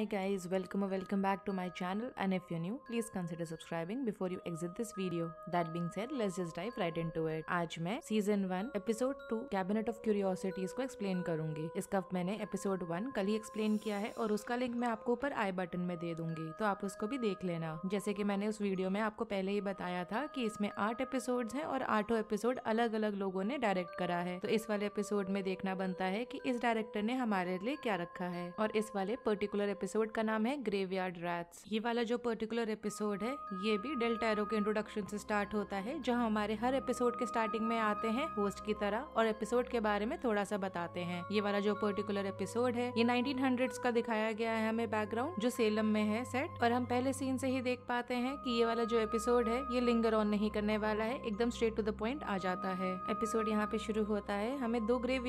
Hi guys, welcome or welcome back to my channel and if you're new, please consider subscribing before you exit this video. That being said, let's just dive right into it. आज मैं season one episode two cabinet of curiosities को explain करूंगी इसका मैंने episode one कल ही explain किया है और उसका लिंक मैं आपको ऊपर आई बटन में दे दूंगी तो आप उसको भी देख लेना जैसे कि मैंने उस वीडियो में आपको पहले ही बताया था कि इसमें आठ एपिसोड हैं और आठों एपिसोड अलग अलग लोगों ने डायरेक्ट करा है तो इस वाले एपिसोड में देखना बनता है कि इस डायरेक्टर ने हमारे लिए क्या रखा है और इस वाले पर्टिकुलर एपिसोड एपिसोड का नाम है ग्रेवयार्ड रैट्स ये वाला जो पर्टिकुलर एपिसोड है ये भी डेल्टा एरो के इंट्रोडक्शन से स्टार्ट होता है जहाँ हमारे हर एपिसोड के स्टार्टिंग में आते हैं होस्ट की तरह और एपिसोड के बारे में थोड़ा सा बताते हैं ये वाला जो पर्टिकुलर एपिसोड है ये नाइनटीन का दिखाया गया है हमें बैकग्राउंड जो सेलम में है सेट और हम पहले सीन से ही देख पाते हैं की ये वाला जो एपिसोड है ये लिंगर ऑन नहीं करने वाला है एकदम स्ट्रेट टू द पॉइंट आ जाता है एपिसोड यहाँ पे शुरू होता है हमें दो ग्रेव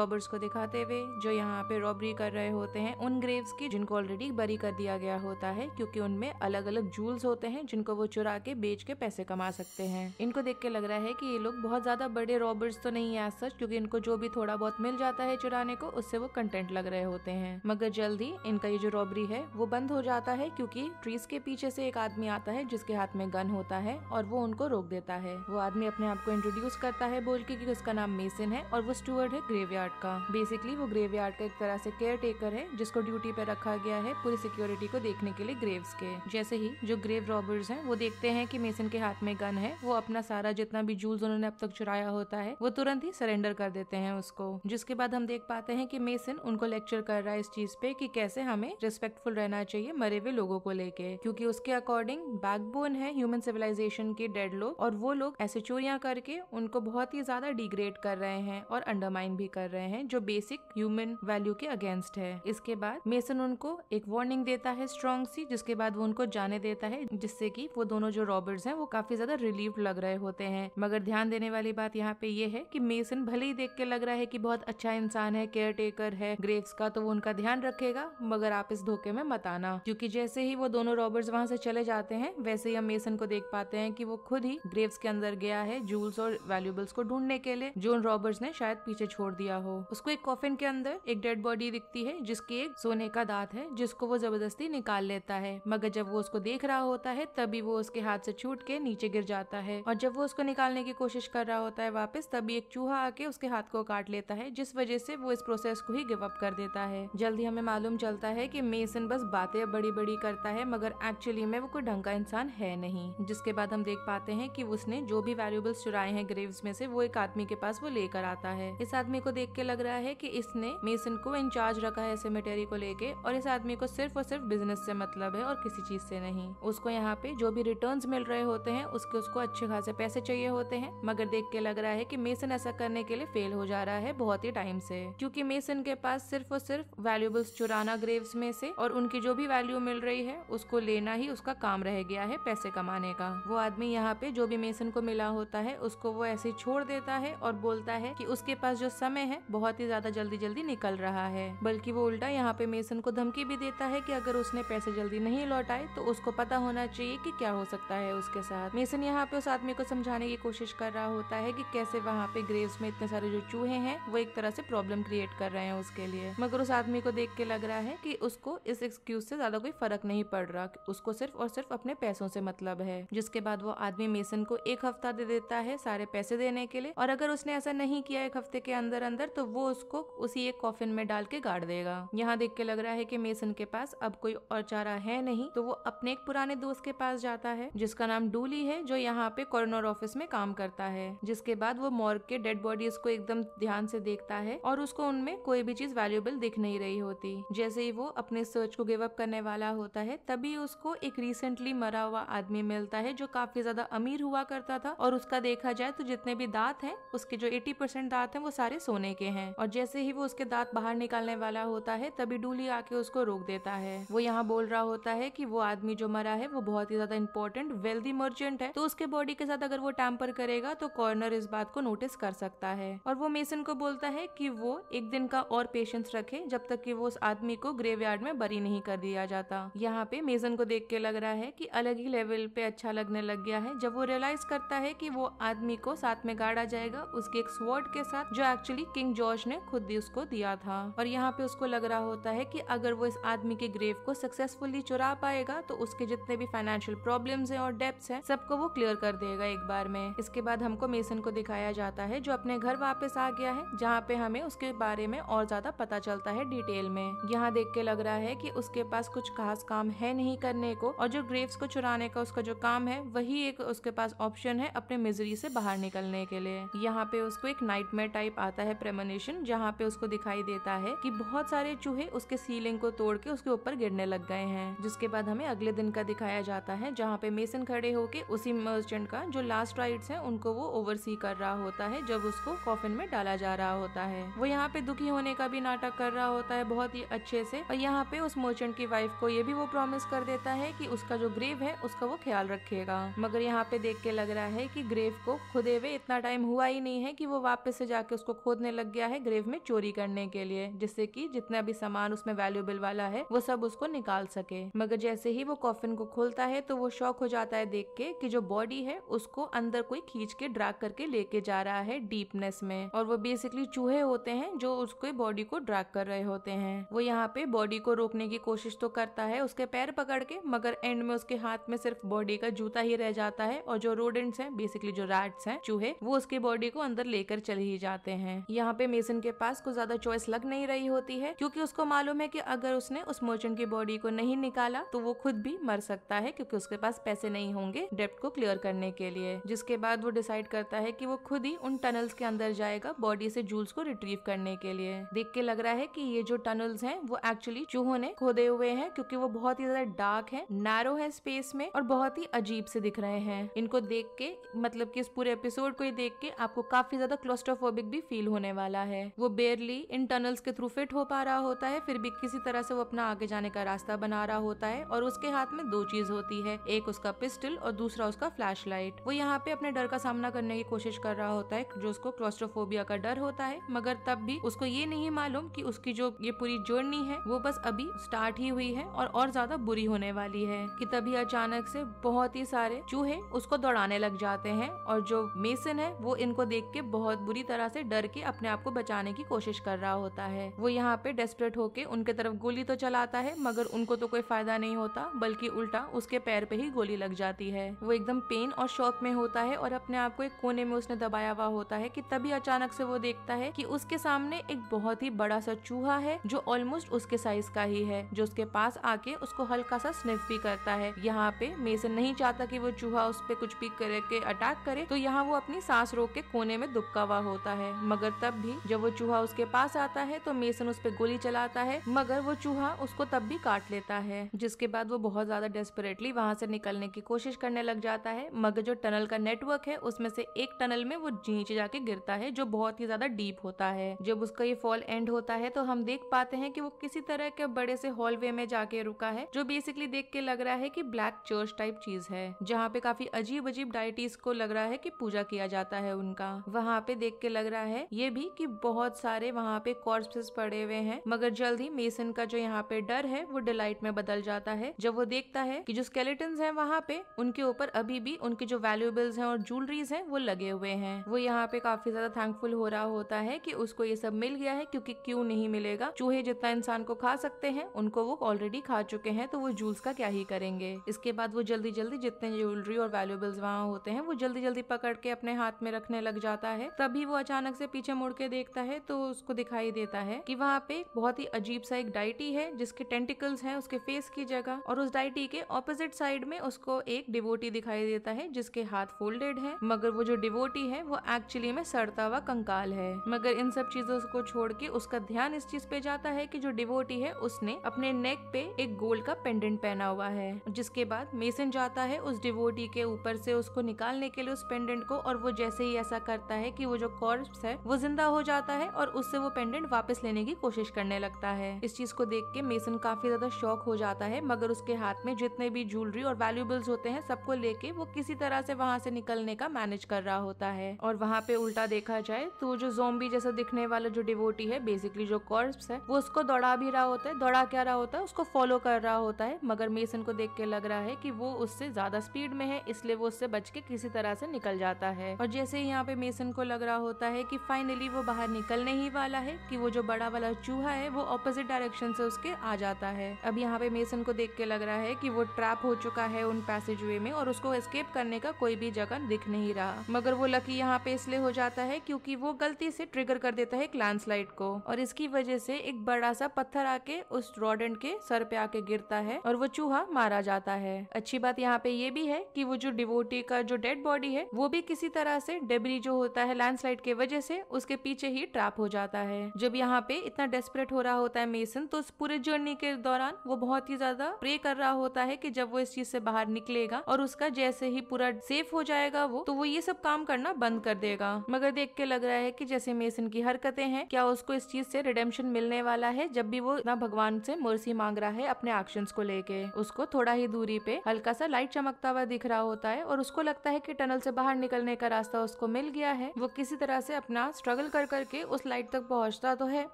रॉबर्स को दिखाते हुए जो यहाँ पे रॉबरी कर रहे होते हैं उन ग्रेव्स की जिनको ऑलरेडी बरी कर दिया गया होता है क्योंकि उनमें अलग अलग जूल्स होते हैं जिनको वो चुरा के बेच के पैसे कमा सकते हैं इनको देख के लग रहा है कि ये लोग बहुत ज्यादा बड़े रॉबर्स तो नहीं है सच क्योंकि इनको जो भी थोड़ा बहुत मिल जाता है चुराने को उससे वो कंटेंट लग रहे होते हैं मगर जल्दी इनका ये जो रॉबरी है वो बंद हो जाता है क्योंकि ट्रीज के पीछे से एक आदमी आता है जिसके हाथ में गन होता है और वो उनको रोक देता है वो आदमी अपने आप को इंट्रोड्यूस करता है बोल के कि उसका नाम मेसन है और वो स्टूअर्ड है ग्रेवयार्ड का बेसिकली वो ग्रेवयार्ड का एक तरह से केयर टेकर है जिसको ड्यूटी पे रखा गया है पूरी सिक्योरिटी को देखने के लिए ग्रेव्स के जैसे ही जो ग्रेव रॉबर्स हैं वो देखते हैं कि मेसन के हाथ में गन है वो अपना सारा जितना भी जूल्स उन्होंने अब तक चुराया होता है वो तुरंत ही सरेंडर कर देते हैं उसको जिसके बाद हम देख पाते हैं कि मेसन उनको लेक्चर कर रहा है इस चीज पे कि कैसे हमें रिस्पेक्टफुल रहना चाहिए मरे हुए लोगों को लेके क्योंकि उसके अकॉर्डिंग बैकबोन है ह्यूमन सिविलाइजेशन के डेड लोग और वो लोग ऐसे चोरियां करके उनको बहुत ही ज्यादा डिग्रेड कर रहे हैं और अंडरमाइन भी कर रहे हैं जो बेसिक ह्यूमन वैल्यू के अगेंस्ट है इसके बाद मेसन उनको एक वार्निंग देता है स्ट्रॉन्ग सी जिसके बाद वो उनको जाने देता है जिससे कि वो दोनों जो रॉबर्ट्स हैं वो काफी ज्यादा रिलीव लग रहे होते हैं मगर ध्यान देने वाली बात यहाँ पे ये है कि मेसन भले ही देख के लग रहा है कि बहुत अच्छा इंसान है केयर टेकर है ग्रेव्स का तो वो उनका ध्यान रखेगा मगर आप इस धोखे में मत आना क्योंकि जैसे ही वो दोनों रॉबर्ट्स वहां से चले जाते हैं वैसे ही हम मेसन को देख पाते हैं कि वो खुद ही ग्रेव्स के अंदर गया है जूल्स और वैल्यूबल्स को ढूंढने के लिए जो उन रॉबर्ट्स ने शायद पीछे छोड़ दिया हो उसको एक कॉफिन के अंदर एक डेड बॉडी दिखती है जिसकी एक सोने का दांत है जिसको वो ज़बरदस्ती निकाल लेता है मगर जब वो उसको देख रहा होता है तभी वो उसके हाथ से छूट के नीचे गिर जाता है और जब वो उसको निकालने की कोशिश कर रहा होता है वापस तभी एक चूहा आके उसके हाथ को काट लेता है जिस वजह से वो इस प्रोसेस को ही गिव अप कर देता है जल्दी हमें मालूम चलता है की मेसन बस बातें बड़ी बड़ी करता है मगर एक्चुअली में वो कोई ढंग का इंसान है नहीं जिसके बाद हम देख पाते हैं कि उसने जो भी वैल्यूबल्स चुराए हैं ग्रेव्स में से वो एक आदमी के पास वो लेकर आता है इस आदमी को देख के लग रहा है कि इसने मेसन को इंचार्ज रखा है सेमेटरी को लेके और इस आदमी को सिर्फ और सिर्फ बिजनेस से मतलब है और किसी चीज से नहीं उसको यहाँ पे जो भी रिटर्न मिल रहे होते हैं उसके उसको अच्छे खासे पैसे चाहिए होते हैं मगर देख के लग रहा है की मेसन ऐसा करने के लिए फेल हो जा रहा है बहुत ही टाइम से क्योंकि मेसन के पास सिर्फ और सिर्फ वैल्यूबल्स चुराना ग्रेव्स में से और उनकी जो भी वैल्यू मिल रही है उसको लेना ही उसका काम रह गया है पैसे कमाने का वो आदमी यहाँ पे जो भी मेसन को मिला होता है उसको वो ऐसे छोड़ देता है और बोलता है कि उसके पास जो समय है बहुत ही ज्यादा जल्दी जल्दी निकल रहा है बल्कि वो उल्टा यहाँ पे मेसन को धमकी भी देता है कि अगर उसने पैसे जल्दी नहीं लौटाए तो उसको पता होना चाहिए कि क्या हो सकता है उसके साथ मेसन यहाँ पे उस आदमी को समझाने की कोशिश कर रहा होता है कि कैसे वहाँ पे ग्रेव्स में इतने सारे जो चूहे हैं वो एक तरह से प्रॉब्लम क्रिएट कर रहे हैं उसके लिए मगर उस आदमी को देख के लग रहा है की उसको इस एक्सक्यूज से ज्यादा कोई फर्क नहीं पड़ रहा उसको सिर्फ और सिर्फ अपने पैसों से मतलब है जिसके बाद वो आदमी मेसन को एक हफ्ता दे देता है सारे पैसे देने के लिए और अगर उसने ऐसा नहीं किया एक हफ्ते के अंदर अंदर तो वो उसको उसी एक कॉफिन में डाल के गाड़ देगा यहाँ देख के लग रहा है की मेसन जेसन के पास अब कोई और चारा है नहीं तो वो अपने एक पुराने दोस्त के पास जाता है जिसका नाम डूली है जो यहाँ पे कॉर्नर ऑफिस में काम करता है जिसके बाद वो मॉर्ग के डेड बॉडीज को एकदम ध्यान से देखता है और उसको उनमें कोई भी चीज वैल्यूएबल दिख नहीं रही होती जैसे ही वो अपने सर्च को गिव अप करने वाला होता है तभी उसको एक रिसेंटली मरा हुआ आदमी मिलता है जो काफी ज्यादा अमीर हुआ करता था और उसका देखा जाए तो जितने भी दांत हैं उसके जो 80 परसेंट दांत हैं वो सारे सोने के हैं और जैसे ही वो उसके दांत बाहर निकालने वाला होता है तभी डूली आके उसको रोक देता है वो यहाँ बोल रहा होता है कि वो आदमी जो मरा है वो बहुत ही ज्यादा इंपॉर्टेंट वेल्दी मर्चेंट है तो उसके बॉडी के साथ अगर वो टैम्पर करेगा तो कॉर्नर इस बात को नोटिस कर सकता है और वो मेसन को बोलता है कि वो एक दिन का और पेशेंस रखे जब तक कि वो उस आदमी को ग्रेव में बरी नहीं कर दिया जाता यहाँ पे मेसन को देख के लग रहा है कि अलग ही लेवल पे अच्छा लगने लग गया है जब वो रियलाइज करता है कि वो आदमी को साथ में गाड़ा जाएगा उसके एक स्वॉर्ड के साथ जो एक्चुअली किंग जॉर्ज ने खुद ही उसको दिया था और यहाँ पे उसको लग रहा होता है कि अगर वो इस इस आदमी के ग्रेव को सक्सेसफुली चुरा पाएगा तो उसके जितने भी फाइनेंशियल प्रॉब्लम है और डेप्स है सबको वो क्लियर कर देगा एक बार में इसके बाद हमको मेसन को दिखाया जाता है जो अपने घर वापस आ गया है जहाँ पे हमें उसके बारे में और ज्यादा पता चलता है डिटेल में यहाँ देख के लग रहा है की उसके पास कुछ खास काम है नहीं करने को और जो ग्रेव्स को चुराने का उसका जो काम है वही एक उसके पास ऑप्शन है अपने मिजरी से बाहर निकलने के लिए यहाँ पे उसको एक नाइटमेयर टाइप आता है प्रेमोनेशन जहाँ पे उसको दिखाई देता है कि बहुत सारे चूहे उसके सीलिंग को तोड़ के उसके ऊपर गिरने लग गए हैं जिसके बाद हमें अगले दिन का दिखाया जाता है जहाँ पे मेसन खड़े होके उसी मर्चेंट का जो लास्ट राइड है उनको वो ओवरसी कर रहा होता है जब उसको कॉफिन में डाला जा रहा होता है वो यहाँ पे दुखी होने का भी नाटक कर रहा होता है बहुत ही अच्छे से और यहाँ पे उस मर्चेंट की वाइफ को ये भी वो प्रोमिस कर देता है की उसका जो ग्रेव है उसका वो ख्याल रखेगा मगर यहाँ पे देख के लग रहा है की ग्रेव को खुदे हुए इतना टाइम हुआ ही नहीं है की वो वापस से जाके उसको खोदने लग गया है ग्रेव में चोरी करने के लिए जिससे कि जितना भी सामान उसमें वैल्यूबल वाला है वो सब उसको निकाल सके मगर जैसे ही वो कॉफिन को खोलता है तो वो शौक हो जाता है देख के कि जो बॉडी है उसको अंदर कोई खींच के ड्रैग करके लेके जा रहा है डीपनेस में और वो बेसिकली चूहे होते हैं जो उसके बॉडी को ड्रैग कर रहे होते हैं वो यहाँ पे बॉडी को रोकने की कोशिश तो करता है उसके पैर पकड़ के मगर एंड में उसके हाथ में सिर्फ बॉडी का जूता ही रह जाता है और जो रोडेंट्स हैं बेसिकली जो रैट्स हैं चूहे वो उसके बॉडी को अंदर लेकर चले ही जाते हैं यहाँ पे मेसन के पास कुछ ज्यादा चॉइस लग नहीं रही होती है क्योंकि उसको मालूम है कि अगर उसने उस मर्चेंट की बॉडी को नहीं निकाला तो वो खुद भी मर सकता है क्योंकि उसके पास पैसे नहीं होंगे डेप्ट को क्लियर करने के लिए जिसके बाद वो डिसाइड करता है कि वो खुद ही उन टनल्स के अंदर जाएगा बॉडी से जूल्स को रिट्रीव करने के लिए देख के लग रहा है कि ये जो टनल्स हैं वो एक्चुअली चूहों ने खोदे हुए हैं क्योंकि वो बहुत ही ज्यादा डार्क है नैरो है स्पेस में और बहुत ही अजीब से दिख रहे हैं इनको देख के मतलब की इस पूरे एपिसोड को देख के आपको काफी ज्यादा क्लोस्ट्रोफोबिक भी फील होने वाला है वो बेरली इन टनल्स के थ्रू फिट हो पा रहा होता है फिर भी किसी तरह से वो अपना आगे जाने का रास्ता बना रहा होता है और उसके हाथ में दो चीज होती है एक उसका पिस्टल और दूसरा उसका फ्लैश लाइट वो यहाँ पे अपने डर का सामना करने की कोशिश कर रहा होता है जो उसको क्लोस्ट्रोफोबिया का डर होता है मगर तब भी उसको ये नहीं मालूम की उसकी जो ये पूरी जर्नी है वो बस अभी स्टार्ट ही हुई है और और ज्यादा बुरी होने वाली है की तभी अचानक से बहुत ही सारे चूहे उसको दौड़ाने लग जाते हैं और जो मेसन है वो इनको देख के बहुत बुरी तरह से डर के अपने आप को बचाने की कोशिश कर रहा होता है वो यहाँ पे डेस्परेट होके उनके तरफ गोली गोली तो चलाता है मगर उनको तो कोई फायदा नहीं होता बल्कि उल्टा उसके पैर पे ही गोली लग जाती है वो एकदम पेन और शौक में होता है और अपने आप को एक कोने में उसने दबाया हुआ होता है कि तभी अचानक से वो देखता है कि उसके सामने एक बहुत ही बड़ा सा चूहा है जो ऑलमोस्ट उसके साइज का ही है जो उसके पास आके उसको हल्का सा स्निफ भी करता है यहाँ पे मेसन नहीं चाहता की वो चूहा उस पर कुछ भी करके अटैक करे तो यहाँ वो अपनी सांस रोक के कोने में दुबका हुआ होता है मगर तब भी जब वो चूहा उसके पास आता है तो मेसन उस पर गोली चलाता है मगर वो चूहा उसको तब भी काट लेता है जिसके बाद वो बहुत ज्यादा डेस्परेटली वहां से निकलने की कोशिश करने लग जाता है मगर जो टनल का नेटवर्क है उसमें से एक टनल में वो नीचे जाके गिरता है जो बहुत ही ज्यादा डीप होता है जब उसका ये फॉल एंड होता है तो हम देख पाते हैं कि वो किसी तरह के बड़े से हॉलवे में जाके रुका है जो बेसिकली देख के लग रहा है की ब्लैक चर्च टाइप चीज है जहाँ पे काफी अजीब अजीब डायटीज को लग रहा है की पूजा किया जाता है उनका वहाँ पे देख के लग रहा है ये भी की बहुत सारे वहाँ पे कॉर्पसेस पड़े हुए हैं मगर जल्द ही मेसन का जो जो यहाँ पे डर है वो डिलाइट में बदल जाता है जब वो देखता है कि जो स्केलेटन है वहाँ पे उनके ऊपर अभी भी उनके जो वैल्यूएबल्स हैं और ज्वेलरीज हैं वो लगे हुए हैं वो यहाँ पे काफी ज्यादा थैंकफुल हो रहा होता है कि उसको ये सब मिल गया है क्योंकि क्यों नहीं मिलेगा चूहे जितना इंसान को खा सकते हैं उनको वो ऑलरेडी खा चुके हैं तो वो जूल्स का क्या ही करेंगे इसके बाद वो जल्दी जल्दी जितने ज्वेलरी और वैल्यूएबल्स वहाँ होते हैं वो जल्दी जल्दी पकड़ के अपने हाथ में रखने लग जाता है तभी वो अचानक से पीछे मुड़ के देखता है तो उसको दिखाई देता है कि वहाँ पे बहुत ही अजीब सा एक डाइटी डाइटी है जिसके टेंटिकल्स हैं उसके फेस की जगह और उस डाइटी के ऑपोजिट साइड में उसको एक डिवोटी दिखाई देता है जिसके हाथ फोल्डेड है मगर वो जो डिवोटी है वो एक्चुअली में सड़ता हुआ कंकाल है मगर इन सब चीजों को छोड़ के उसका ध्यान इस चीज पे जाता है की जो डिवोटी है उसने अपने नेक पे एक गोल्ड का पेंडेंट पहना हुआ है जिसके बाद मेसन जाता है उस डिवोटी के ऊपर से उसको निकालने के लिए उस पेंडेंट को और वो जैसे ही ऐसा करता है कि वो जो कॉर्प्स है वो जिंदा हो जाता है और उससे वो पेंडेंट वापस लेने की कोशिश करने लगता है इस चीज को देख के मेसन काफी ज्यादा शौक हो जाता है मगर उसके हाथ में जितने भी ज्वेलरी और वैल्यूबल्स होते हैं सबको लेके वो किसी तरह से वहां से निकलने का मैनेज कर रहा होता है और वहां पे उल्टा देखा जाए तो जो जोम्बी जैसा दिखने वाला जो डिवोटी है बेसिकली जो कॉर्प्स है वो उसको दौड़ा भी रहा होता है दौड़ा क्या रहा होता है उसको फॉलो कर रहा होता है मगर मेसन को देख के लग रहा है की वो उससे ज्यादा स्पीड में है इसलिए वो उससे बच के किसी तरह से निकल जाता है और जैसे ही यहाँ पे मेसन को लग रहा होता है की फाइनली वो बाहर निकलने ही वाला है की वो जो बड़ा वाला चूहा है वो ऑपोजिट डायरेक्शन से उसके आ जाता है अब यहाँ पे मेसन को देख के लग रहा है कि वो ट्रैप हो चुका है उन पैसेज वे में और उसको एस्केप करने का कोई भी जगह दिख नहीं रहा मगर वो लकी यहाँ पे इसलिए हो जाता है क्योंकि वो गलती से ट्रिगर कर देता है एक लैंडस्लाइड को और इसकी वजह से एक बड़ा सा पत्थर आके उस रॉडेंट के सर पे आके गिरता है और वो चूहा मारा जाता है अच्छी बात यहाँ पे ये भी है कि वो जो डिवोटी का जो डेड बॉडी है वो भी किसी तरह से डेबरी जो होता है लैंडस्लाइड के वजह से उसके पीछे ही ट्रैप हो जाता है जब यहाँ पे इतना डेस्परेट हो रहा होता है मेसन तो उस पूरे जर्नी के दौरान वो बहुत ही ज्यादा प्रे कर रहा होता है कि जब वो इस चीज से बाहर निकलेगा और उसका जैसे ही पूरा सेफ हो जाएगा वो तो वो ये सब काम करना बंद कर देगा मगर देख के लग रहा है कि जैसे मेसन की हरकतें हैं क्या उसको इस चीज से रिडेम्शन मिलने वाला है जब भी वो ना भगवान से मर्सी मांग रहा है अपने एक्शन को लेके उसको थोड़ा ही दूरी पे हल्का सा लाइट चमकता हुआ दिख रहा होता है और उसको लगता है की टनल से बाहर निकलने का रास्ता उसको मिल गया है वो किसी तरह से अपना स्ट्रगल कर करके उस लाइट तक पहुंचता तो है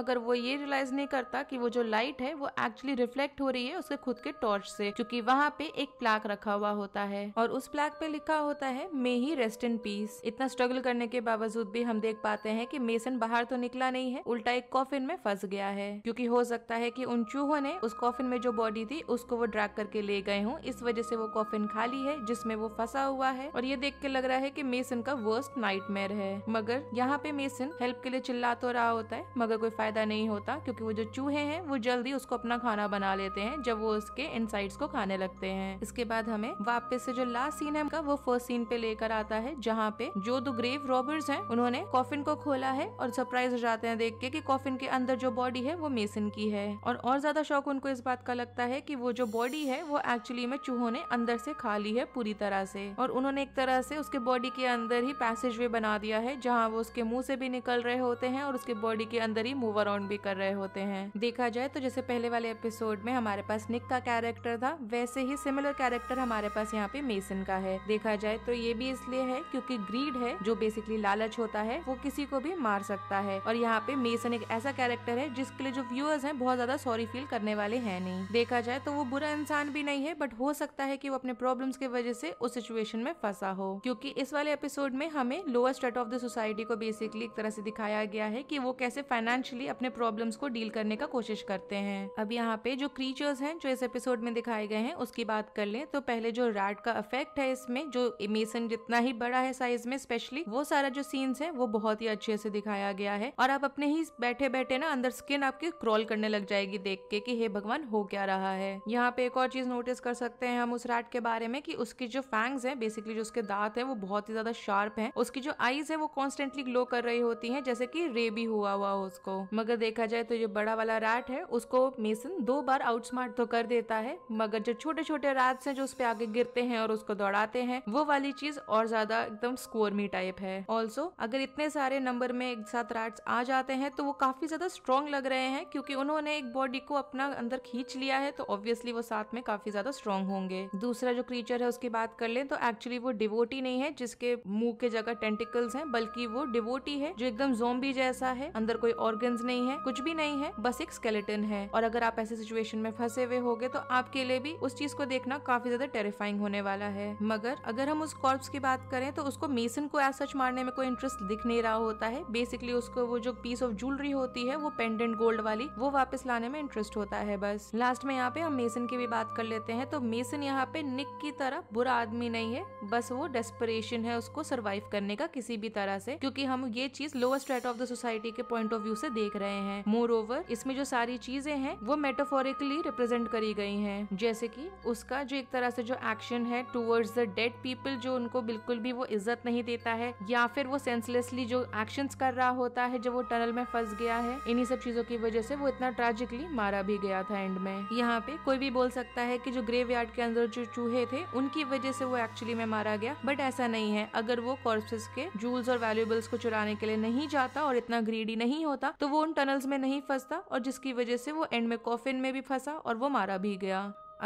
मगर वो ये रियलाइज नहीं करता की वो जो लाइट है वो एक्चुअली रिफ्लेक्ट हो रही है उसके खुद के टॉर्च से क्योंकि वहाँ पे एक प्लाक रखा हुआ होता है और उस प्लाक पे लिखा होता है may he rest in peace इतना स्ट्रगल करने के बावजूद भी हम देख पाते हैं कि मेसन बाहर तो निकला नहीं है उल्टा एक कॉफिन में फंस गया है क्योंकि हो सकता है कि उन चूहों ने उस कॉफिन में जो बॉडी थी उसको वो ड्रैग करके ले गए हों इस वजह से वो कॉफिन खाली है जिसमें वो फंसा हुआ है और ये देख के लग रहा है कि मेसन का वर्स्ट नाइट है मगर यहाँ पे मेसन हेल्प के लिए चिल्ला तो रहा होता है मगर कोई फायदा नहीं होता क्योंकि वो जो चूहे हैं वो जल्दी उसको अपना खाना बना लेते हैं जब वो उसके इनसाइड्स को खाने लगते हैं इसके बाद हमें वापस से जो लास्ट सीन है वो फर्स्ट सीन पे लेकर आता है जहाँ पे जो दो ग्रेव रॉबर्स हैं उन्होंने कॉफिन को खोला है और सरप्राइज हो जाते हैं देख के कि कॉफिन के अंदर जो बॉडी है वो मेसन की है और और ज्यादा शौक उनको इस बात का लगता है कि वो जो बॉडी है वो एक्चुअली में चूहों ने अंदर से खा ली है पूरी तरह से और उन्होंने एक तरह से उसके बॉडी के अंदर ही पैसेज वे बना दिया है जहाँ वो उसके मुंह से भी निकल रहे होते हैं और उसके बॉडी के अंदर ही मूव अराउंड भी कर रहे होते हैं देखा जाए तो जैसे पहले वाले एपिसोड में हमारे पास निक का कैरेक्टर था वैसे ही सिमिलर कैरेक्टर हमारे पास यहाँ पे मेसन का है देखा जाए तो ये भी इसलिए है क्योंकि ग्रीड है जो बेसिकली लालच होता है वो किसी को भी मार सकता है और यहाँ पे मेसन एक ऐसा कैरेक्टर है जिसके लिए जो व्यूअर्स है बहुत ज्यादा सॉरी फील करने वाले है नहीं देखा जाए तो वो बुरा इंसान भी नहीं है बट हो सकता है की वो अपने प्रॉब्लम की वजह से उस सिचुएशन में फंसा हो क्योंकि इस वाले एपिसोड में हमें lower state of the society को बेसिकली एक तरह से दिखाया गया है कि वो कैसे फाइनेंशियली अपने प्रॉब्लम्स को डील करने का कोशिश कर करते हैं अब यहाँ पे जो क्रीचर्स हैं जो इस एपिसोड में दिखाए गए हैं उसकी बात कर लें तो पहले जो रैट का इफेक्ट है इसमें जो इमेसन जितना ही बड़ा है साइज में स्पेशली वो सारा जो सीन्स है वो बहुत ही अच्छे से दिखाया गया है और आप अपने ही बैठे बैठे ना अंदर स्किन आपकी क्रॉल करने लग जाएगी देख के कि हे भगवान हो क्या रहा है यहाँ पे एक और चीज नोटिस कर सकते हैं हम उस रैट के बारे में कि उसकी जो फैंग्स है बेसिकली जो उसके दांत है वो बहुत ही ज्यादा शार्प है उसकी जो आईज है वो कॉन्स्टेंटली ग्लो कर रही होती है जैसे की रेबी हुआ हुआ उसको मगर देखा जाए तो ये बड़ा वाला रैट है उसको मेसन दो बार आउटस्मार्ट तो कर देता है मगर जो छोटे छोटे रैट्स हैं जो उस पर आगे गिरते हैं और उसको दौड़ाते हैं वो वाली चीज और ज्यादा एकदम स्कोर मी टाइप है ऑल्सो अगर इतने सारे नंबर में एक साथ रैट्स आ जाते हैं तो वो काफी ज्यादा स्ट्रॉन्ग लग रहे हैं क्योंकि उन्होंने एक बॉडी को अपना अंदर खींच लिया है तो ऑब्वियसली वो साथ में काफी ज्यादा स्ट्रॉन्ग होंगे दूसरा जो क्रीचर है उसकी बात कर ले तो एक्चुअली वो डिवोटी नहीं है जिसके मुंह के जगह टेंटिकल्स हैं बल्कि वो डिवोटी है जो एकदम जोम्बी जैसा है अंदर कोई ऑर्गन्स नहीं है कुछ भी नहीं है बस एक स्केलेटन सर्टेन है और अगर आप ऐसे सिचुएशन में फंसे हुए होगे तो आपके लिए भी उस चीज को देखना काफी ज्यादा टेरिफाइंग होने वाला है मगर अगर हम उस कॉर्प्स की बात करें तो उसको मेसन को एज सच मारने में कोई इंटरेस्ट दिख नहीं रहा होता है बेसिकली उसको वो जो पीस ऑफ ज्वेलरी होती है वो पेंडेंट गोल्ड वाली वो वापस लाने में इंटरेस्ट होता है बस लास्ट में यहाँ पे हम मेसन की भी बात कर लेते हैं तो मेसन यहाँ पे निक की तरह बुरा आदमी नहीं है बस वो डेस्परेशन है उसको सर्वाइव करने का किसी भी तरह से क्योंकि हम ये चीज lower strata of the society के पॉइंट ऑफ व्यू से देख रहे हैं मोर ओवर इसमें जो सारी चीजें हैं वो मेटाफोरिकली रिप्रेजेंट करी गई हैं जैसे कि उसका जो एक तरह से जो एक्शन है टूवर्ड्स द डेड पीपल जो उनको बिल्कुल भी वो इज्जत नहीं देता है या फिर वो सेंसलेसली जो एक्शन कर रहा होता है जब वो टनल में फंस गया है इन्हीं सब चीजों की वजह से वो इतना ट्रेजिकली मारा भी गया था एंड में यहाँ पे कोई भी बोल सकता है कि जो ग्रेव यार्ड के अंदर जो चूहे थे उनकी वजह से वो एक्चुअली में मारा गया बट ऐसा नहीं है अगर वो कॉर्सेस के जूल्स और वैल्यूबल्स को चुराने के लिए नहीं जाता और इतना ग्रीडी नहीं होता तो वो उन टनल्स में नहीं फंसता और जिसकी वजह वजह से वो एंड में कॉफिन में भी फंसा और वो मारा भी गया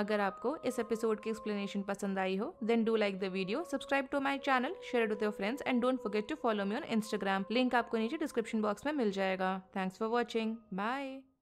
अगर आपको इस एपिसोड की एक्सप्लेनेशन पसंद आई हो then do like the video subscribe to my channel share with your friends and don't forget to follow me on Instagram link आपको नीचे डिस्क्रिप्शन बॉक्स में मिल जाएगा थैंक्स फॉर वॉचिंग बाय